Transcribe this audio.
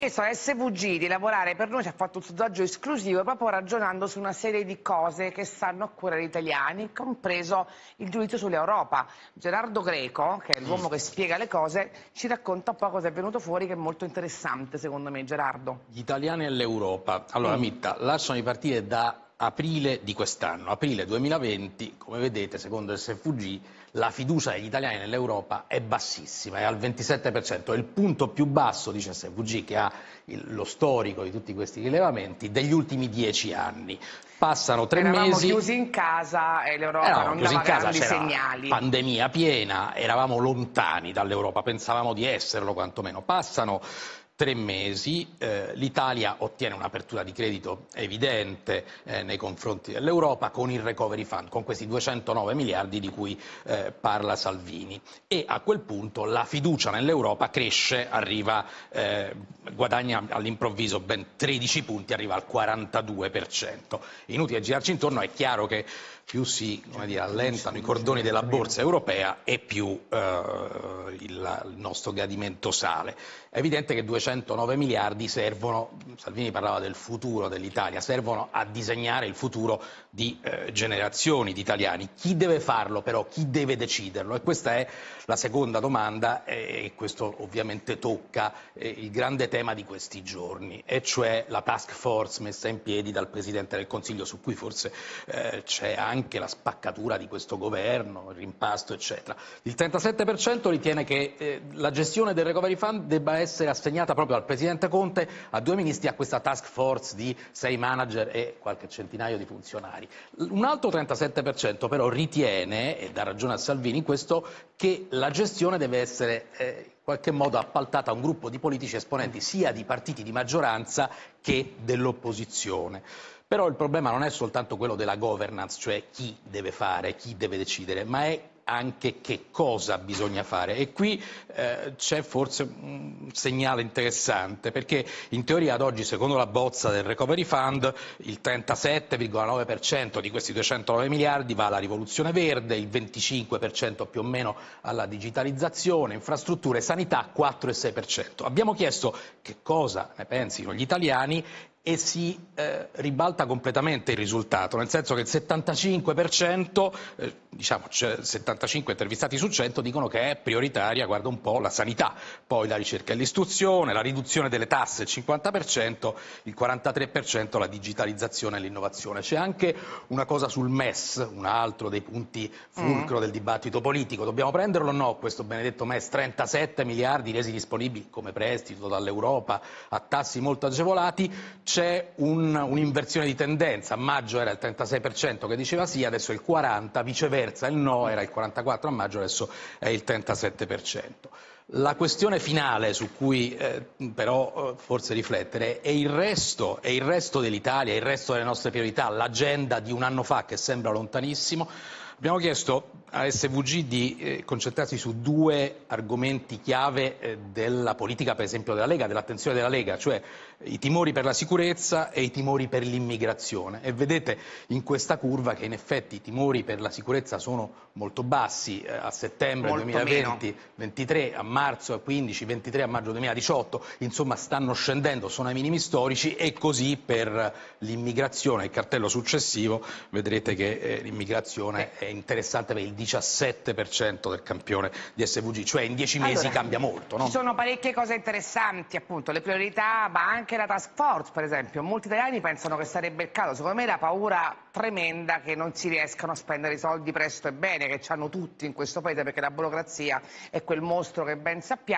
chiesto a SVG di lavorare per noi, ci ha fatto un sondaggio esclusivo proprio ragionando su una serie di cose che stanno a cuore agli italiani, compreso il giudizio sull'Europa. Gerardo Greco, che è l'uomo mm. che spiega le cose, ci racconta un po' cosa è venuto fuori che è molto interessante secondo me, Gerardo. Gli italiani e l'Europa. Allora, mm. Mitta, lasciami partire da aprile di quest'anno, aprile 2020, come vedete secondo SFG la fiducia degli italiani nell'Europa è bassissima, è al 27%, è il punto più basso, dice SFG, che ha il, lo storico di tutti questi rilevamenti, degli ultimi dieci anni. Passano tre eravamo mesi... Eravamo chiusi in casa e l'Europa non dava in casa, segnali. pandemia piena, eravamo lontani dall'Europa, pensavamo di esserlo quantomeno. Passano tre mesi eh, l'Italia ottiene un'apertura di credito evidente eh, nei confronti dell'Europa con il recovery fund, con questi 209 miliardi di cui eh, parla Salvini e a quel punto la fiducia nell'Europa cresce, arriva, eh, guadagna all'improvviso ben 13 punti, arriva al 42%. Inutile girarci intorno, è chiaro che più si dire, allentano i cordoni della borsa europea e più eh, il nostro gradimento sale. È evidente che 209 miliardi servono, Salvini parlava del futuro dell'Italia, servono a disegnare il futuro di eh, generazioni di italiani. Chi deve farlo però, chi deve deciderlo? E questa è la seconda domanda e questo ovviamente tocca eh, il grande tema di questi giorni, e cioè la task force messa in piedi dal Presidente del Consiglio su cui forse eh, c'è anche la spaccatura di questo governo, il rimpasto eccetera. Il 37% ritiene che eh, eh, la gestione del recovery fund debba essere assegnata proprio al Presidente Conte, a due ministri, a questa task force di sei manager e qualche centinaio di funzionari. Un altro 37% però ritiene, e dà ragione a Salvini in questo, che la gestione deve essere... Eh, in qualche modo appaltata a un gruppo di politici esponenti sia di partiti di maggioranza che dell'opposizione. Però il problema non è soltanto quello della governance, cioè chi deve fare, chi deve decidere, ma è anche che cosa bisogna fare. E qui eh, c'è forse un segnale interessante, perché in teoria ad oggi, secondo la bozza del Recovery Fund, il 37,9% di questi 209 miliardi va alla rivoluzione verde, il 25% più o meno alla digitalizzazione, infrastrutture, sanità 4 e 6%. Abbiamo chiesto che cosa ne pensino gli italiani e si eh, ribalta completamente il risultato, nel senso che il 75%, eh, diciamo 75 cioè intervistati su 100 dicono che è prioritaria, guarda un po', la sanità, poi la ricerca e l'istruzione, la riduzione delle tasse il 50%, il 43% la digitalizzazione e l'innovazione. C'è anche una cosa sul MES, un altro dei punti fulcro mm. del dibattito politico, dobbiamo prenderlo o no questo benedetto MES, 37 miliardi resi disponibili come prestito dall'Europa a tassi molto agevolati, c'è un, un'inversione di tendenza, a maggio era il 36% che diceva sì, adesso è il 40%, viceversa il no era il 44% a maggio, adesso è il 37%. La questione finale su cui eh, però eh, forse riflettere è il, resto, è il resto dell'Italia, il resto delle nostre priorità, l'agenda di un anno fa che sembra lontanissimo, Abbiamo chiesto a SVG di eh, concentrarsi su due argomenti chiave eh, della politica, per esempio della Lega, dell'attenzione della Lega, cioè eh, i timori per la sicurezza e i timori per l'immigrazione. E vedete in questa curva che in effetti i timori per la sicurezza sono molto bassi eh, a settembre molto 2020, meno. 23 a marzo 15, 23 a maggio 2018, insomma stanno scendendo, sono ai minimi storici e così per l'immigrazione, il cartello successivo, vedrete che eh, l'immigrazione è è interessante per il 17% del campione di SVG, cioè in 10 mesi allora, cambia molto. No? Ci sono parecchie cose interessanti, appunto, le priorità, ma anche la task force, per esempio. Molti italiani pensano che sarebbe il caso, secondo me la paura tremenda che non si riescano a spendere i soldi presto e bene, che hanno tutti in questo paese, perché la burocrazia è quel mostro che ben sappiamo.